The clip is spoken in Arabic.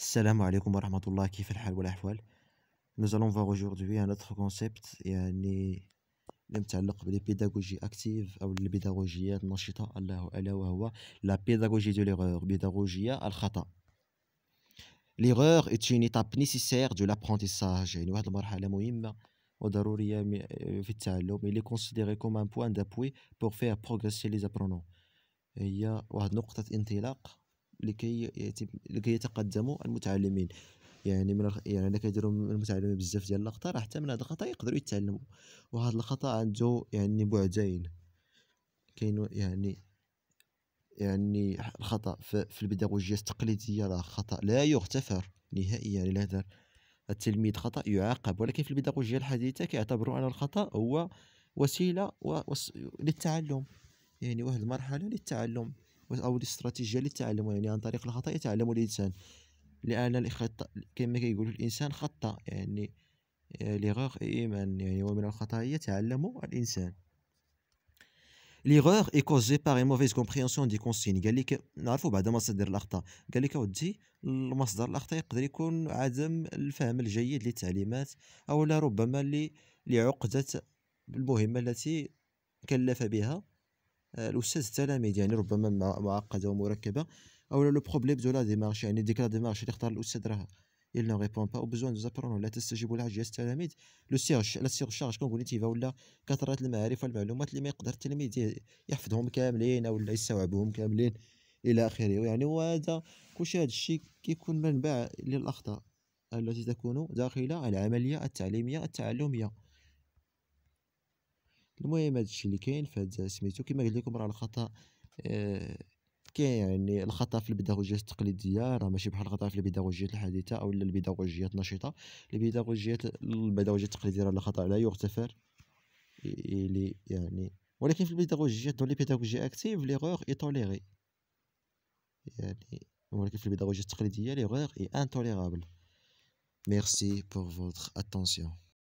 Salam alaykum wa rahmatullah, kif al wa Nous allons voir aujourd'hui un autre concept et un les pédagogie la ou les pédagogies la pédagogie de l'erreur, pédagogie de l'erreur L'erreur est une étape nécessaire de l'apprentissage. Une étape importante et وضرورية في التعلم. Il est considéré comme un point d'appui pour faire progresser les apprenants. une de لكي يتم لكي يتقدموا المتعلمين يعني من يعني كيديروا المتعلمين بزاف ديال اللقطه راه حتى من هاد الخطا يقدروا يتعلموا وهاد الخطا عنده يعني بعدين كاين يعني يعني الخطا في البيداغوجيا التقليديه راه خطا لا يغتفر نهائيا يعني لهذا التلميذ خطا يعاقب ولكن في البيداغوجيا الحديثه كيعتبروا ان الخطا هو وسيله و... وس... للتعلم يعني واحد المرحله للتعلم او الاستراتيجيه للتعلم يعني عن طريق الخطا يتعلم الانسان لان الخطا كما كيقولوا الانسان خطا يعني آه، ليغور ايمان يعني ومن الخطا يتعلم الانسان ليغور اي كوزي باغ موفيز كومبريونسيون دي كونسين قال لك نعرفوا بعد مصادر الاخطاء قال لك اودي المصدر الاخطاء يقدر يكون عدم الفهم الجيد للتعليمات او لا ربما لعقده المهمه التي كلف بها آه، الاستاذ التلاميذ يعني ربما معقده ومركبه او لو بروبليم دو لا ديمارش يعني ديك لا ديمارش اللي اختار الاستاذ راه il ne répond pas aux besoins des apprenants لا تستجيب لحاجيات التلاميذ لو سيرش لا سيرشارج كوغنيتيف ولا كثره المعارف والمعلومات اللي ما يقدر التلميذ يحفظهم كاملين او لا يستوعبهم كاملين الى اخره يعني وهذا كلشي هذا الشيء كيكون منبع للاخطاء التي تكون داخل العمليه التعليميه التعلميه المهم هادشي اللي كاين فهاد سميتو كما قلت لكم راه الخطا آه، كاين يعني الخطا في البيداغوجيات التقليديه راه ماشي بحال الخطا في البيداغوجيات الحديثه او البيداغوجيات النشطه البيداغوجيات البيداغوجيات التقليديه راه الخطا لا يغتفر اللي يعني ولكن في البيداغوجيات دون لي بيداغوجي اكتيف لي اي توليري يعني ولكن في البيداغوجيات التقليديه لي اي انتوليرابل ميرسي بور فوتر اتونسيون